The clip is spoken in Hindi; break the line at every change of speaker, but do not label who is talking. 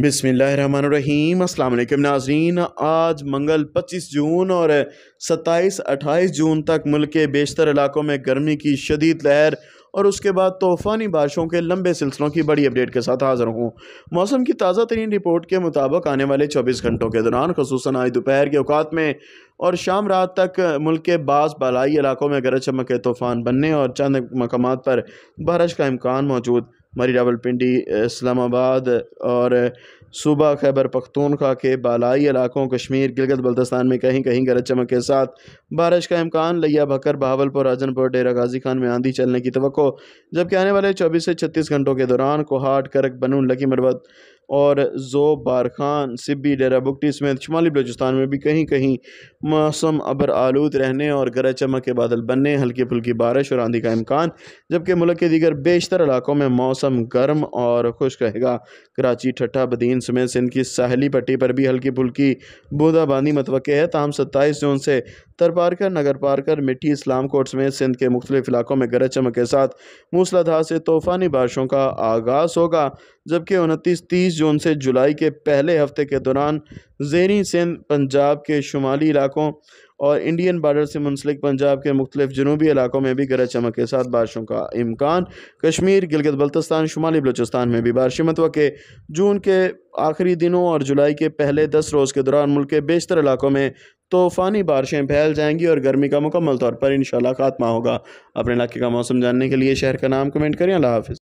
बिसमीम अल्लाम नाजरीन आज मंगल 25 जून और 27 28 जून तक मुल्क के बेशतर इलाकों में गर्मी की शदीद लहर और उसके बाद तूफ़ानी बारिशों के लंबे सिलसिलों की बड़ी अपडेट के साथ हाज़िर हूँ मौसम की ताज़ा तरीन रिपोर्ट के मुताबिक आने वाले 24 घंटों के दौरान खसूस आज दोपहर के अवकात में और शाम रात तक मुल्क के बास बालाई इलाकों में गरज चमक के तूफ़ान बनने और चंद मकाम पर बारिश का इम्कान मौजूद हमारी रावलपिंडी इस्लामाबाद और सूबा खैबर पख्तूनखा के बालाई इलाकों कश्मीर गिलगत बल्तिस्तान में कहीं कहीं गरज चमक के साथ बारिश का इम्कान लिया भकर बहावलपुर राजनपुर डेरा गाजी खान में आंधी चलने की तो जबकि आने वाले चौबीस से छत्तीस घंटों के दौरान कोहाट करक बनून लकी मरबत और जो बारखान सिब्बी डेरा बुकटी समेत शुमाली बलोचिस्तान में भी कहीं कहीं मौसम अबर आलूद रहने और गरज चमक के बादल बनने हल्की फुल्की बारिश और आंधी का इम्कान जबकि मुल्क के दीगर बेशतर इलाकों में मौसम गर्म और खुश्क रहेगा कराची ठट्ठा बदीन समेत सिंध की साहली पट्टी पर भी हल्की फुल्की बूंदाबांदी मतव है तमाम सत्ताईस जून से तरपारकर नगर पारकर मिट्टी इस्लाम कोट समेत सिंध के मुख्तलिफ इलाकों में गरज चमक के साथ मूसलाधार से तूफ़ानी बारिशों का आगाज़ होगा जबकि उनतीस तीस बीस जून से जुलाई के पहले हफ्ते के दौरान जहनी सिंध पंजाब के शुमाली इलाकों और इंडियन बार्डर से मुंसलिक पंजाब के मुख्तलिफ जनूबी इलाकों में भी गरज चमक के साथ बारिशों का इम्कान कश्मीर गिलगित बल्तिस्तान शुमाली बलोचिस्तान में भी बारिश मतव के जून के आखिरी दिनों और जुलाई के पहले दस रोज़ के दौरान मुल्क के बेशतर इलाकों में तूफ़ानी बारिशें फैल जाएंगी और गर्मी का मुकम्मल तौर पर इन खात्मा होगा अपने इलाके का मौसम जानने के लिए शहर का नाम कमेंट करें अल्लाह हाफिज़